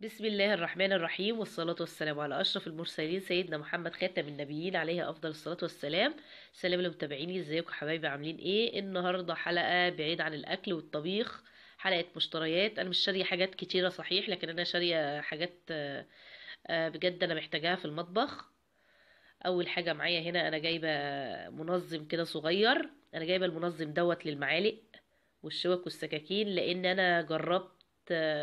بسم الله الرحمن الرحيم والصلاة والسلام على أشرف المرسلين سيدنا محمد خاتم النبيين عليه أفضل الصلاة والسلام سلام للمتابعين ازيكم حبايبي عاملين ايه النهاردة حلقة بعيد عن الأكل والطبيخ حلقة مشتريات أنا مش شارية حاجات كتيرة صحيح لكن أنا شارية حاجات آه، بجد أنا محتاجاها في المطبخ أول حاجة معايا هنا أنا جايبة منظم كده صغير أنا جايبة المنظم دوت للمعالق والشوك والسكاكين لأن أنا جربت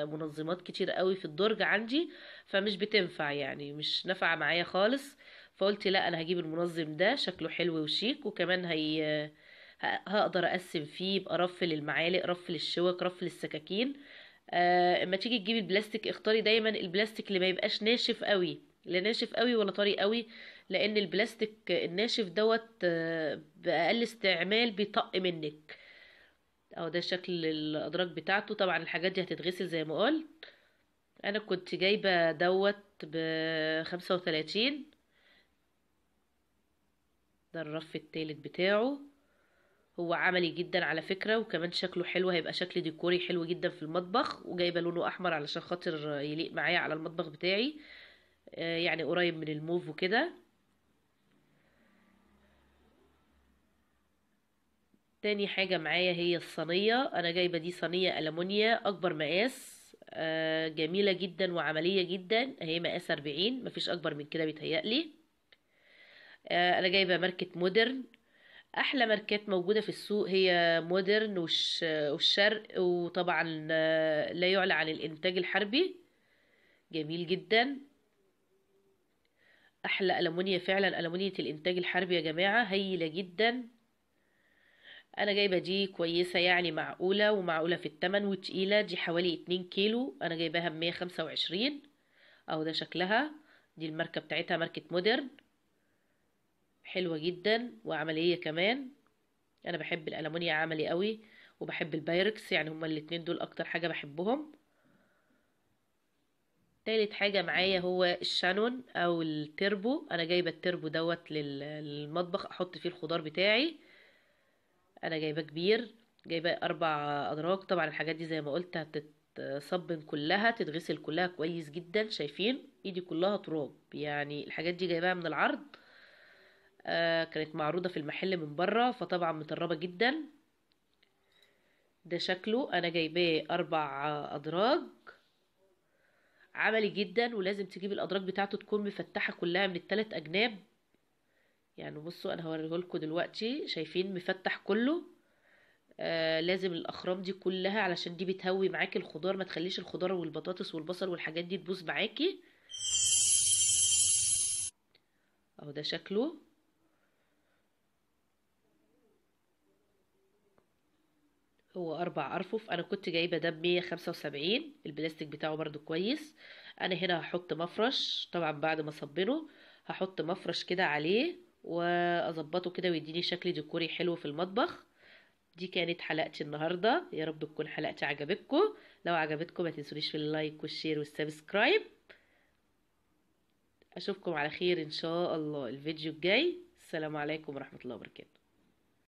منظمات كتير قوي في الدرج عندي فمش بتنفع يعني مش نفع معايا خالص فقلت لا انا هجيب المنظم ده شكله حلو وشيك وكمان هي هقدر اقسم فيه يبقى رف للمعالق رف للشوك رف للسكاكين آه، اما تيجي تجيبي البلاستيك اختاري دايما البلاستيك اللي ما يبقاش ناشف قوي لا ناشف قوي ولا طري قوي لان البلاستيك الناشف دوت آه، باقل استعمال بيطق منك اهو ده شكل الادراج بتاعته طبعا الحاجات دي هتتغسل زي ما قلت انا كنت جايبه دوت بخمسة وتلاتين ده الرف التالت بتاعه هو عملي جدا على فكرة وكمان شكله حلو هيبقى شكل ديكوري حلو جدا في المطبخ وجايبة لونه احمر علشان خاطر يليق معايا على المطبخ بتاعي آه، يعني قريب من الموف وكده تاني حاجة معايا هي الصينية أنا جايبة دي صينية ألمونيا أكبر مقاس آه، جميلة جدا وعملية جدا هي مقاس أربعين مفيش أكبر من كده بيتهيألي آه، أنا جايبة ماركة مودرن أحلى ماركات موجودة في السوق هي مودرن والشرق وطبعا آه، لا يعلى عن الإنتاج الحربي جميل جدا أحلى ألمونيا فعلا ألمونية الإنتاج الحربي يا جماعة هايلة جدا انا جايبه دي كويسه يعني معقوله ومعقوله في التمن وتقيله دي حوالي 2 كيلو انا جايباها ب 125 اهو ده شكلها دي الماركه بتاعتها ماركه مودرن حلوه جدا وعمليه كمان انا بحب الالومنيا عملي قوي وبحب البايركس يعني هما الاتنين دول اكتر حاجه بحبهم تالت حاجة معايا هو الشانون او التربو انا جايبة التربو دوت للمطبخ احط فيه الخضار بتاعي انا جايبه كبير جايبه اربع ادراج طبعا الحاجات دي زي ما قلت هتتصبن كلها تتغسل كلها كويس جدا شايفين ايدي كلها تراب يعني الحاجات دي جايباها من العرض آه كانت معروضه في المحل من بره فطبعا متربه جدا ده شكله انا جايباه اربع ادراج عملي جدا ولازم تجيب الادراج بتاعته تكون مفتحه كلها من الثلاث اجناب يعني بصوا انا لكم دلوقتي شايفين مفتح كله آه لازم الاخرام دي كلها علشان دي بتهوي معاكي الخضار ما تخليش الخضار والبطاطس والبصل والحاجات دي تبوظ معاكي اهو ده شكله هو اربع ارفف انا كنت جايبه ده بمية خمسة وسبعين البلاستيك بتاعه برضو كويس انا هنا هحط مفرش طبعا بعد ما صبنه هحط مفرش كده عليه واظبطه كده ويديني شكل ديكوري حلو في المطبخ دي كانت حلقتي النهارده يا رب تكون حلقتي عجبتكم لو عجبتكم ما تنسونيش في اللايك والشير والسبسكرايب اشوفكم على خير ان شاء الله الفيديو الجاي السلام عليكم ورحمه الله وبركاته